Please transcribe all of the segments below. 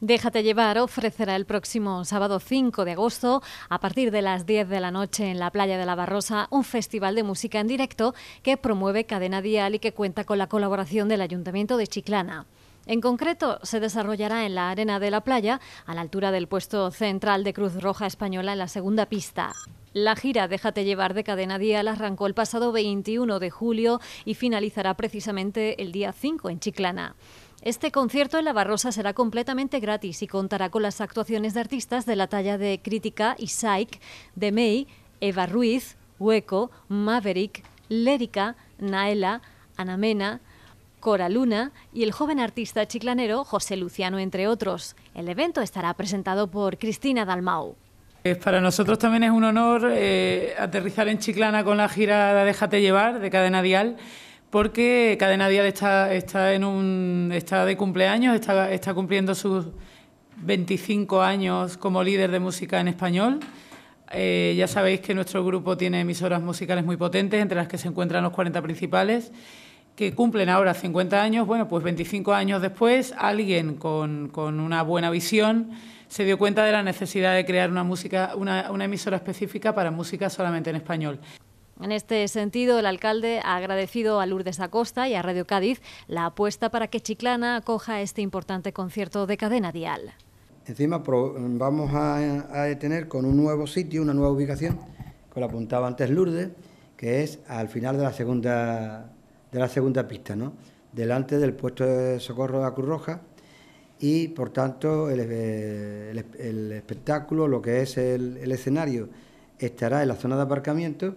Déjate llevar ofrecerá el próximo sábado 5 de agosto a partir de las 10 de la noche en la playa de la Barrosa un festival de música en directo que promueve Cadena Dial y que cuenta con la colaboración del Ayuntamiento de Chiclana. En concreto, se desarrollará en la arena de la playa, a la altura del puesto central de Cruz Roja Española en la segunda pista. La gira Déjate llevar de Cadena Dial arrancó el pasado 21 de julio y finalizará precisamente el día 5 en Chiclana. Este concierto en La Barrosa será completamente gratis y contará con las actuaciones de artistas de la talla de Crítica y Psych, de May, Eva Ruiz, Hueco, Maverick, Lérica, Naela, Anamena, Cora Luna y el joven artista chiclanero José Luciano, entre otros. El evento estará presentado por Cristina Dalmau. Para nosotros también es un honor eh, aterrizar en Chiclana con la gira Déjate llevar de Cadena Dial porque Cadena Dial está, está, en un, está de cumpleaños, está, cumpliendo sus 25 años como líder de música en español. Eh, ya sabéis que nuestro grupo tiene emisoras musicales muy potentes, entre las que se encuentran los 40 principales, que cumplen ahora 50 años. Bueno, pues 25 años después, alguien con, con una buena visión se dio cuenta de la necesidad de crear una, música, una emisora específica para música solamente en español. En este sentido, el alcalde ha agradecido a Lourdes Acosta y a Radio Cádiz la apuesta para que Chiclana acoja este importante concierto de cadena dial. Encima vamos a, tener con un nuevo sitio, una nueva ubicación, que lo apuntaba antes Lourdes, que es al final de la segunda, de la segunda pista, delante del puesto de socorro de la Cruz Roja y por tanto el, eh, espectáculo, lo que es el escenario, estará en la zona de aparcamiento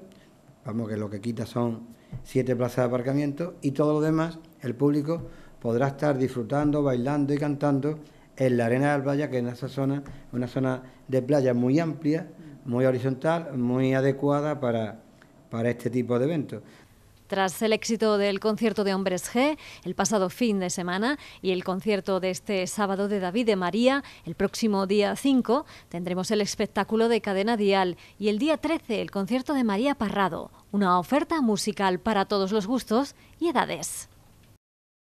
vamos que lo que quita son siete plazas de aparcamiento y todo lo demás, el público podrá estar disfrutando, bailando y cantando en la arena de la playa, que en esa zona es una zona de playa muy amplia, muy horizontal, muy adecuada para, para este tipo de eventos. Tras el éxito del concierto de Hombres G el pasado fin de semana y el concierto de este sábado de David de María el próximo día 5, tendremos el espectáculo de Cadena Dial y el día 13 el concierto de María Parrado, una oferta musical para todos los gustos y edades.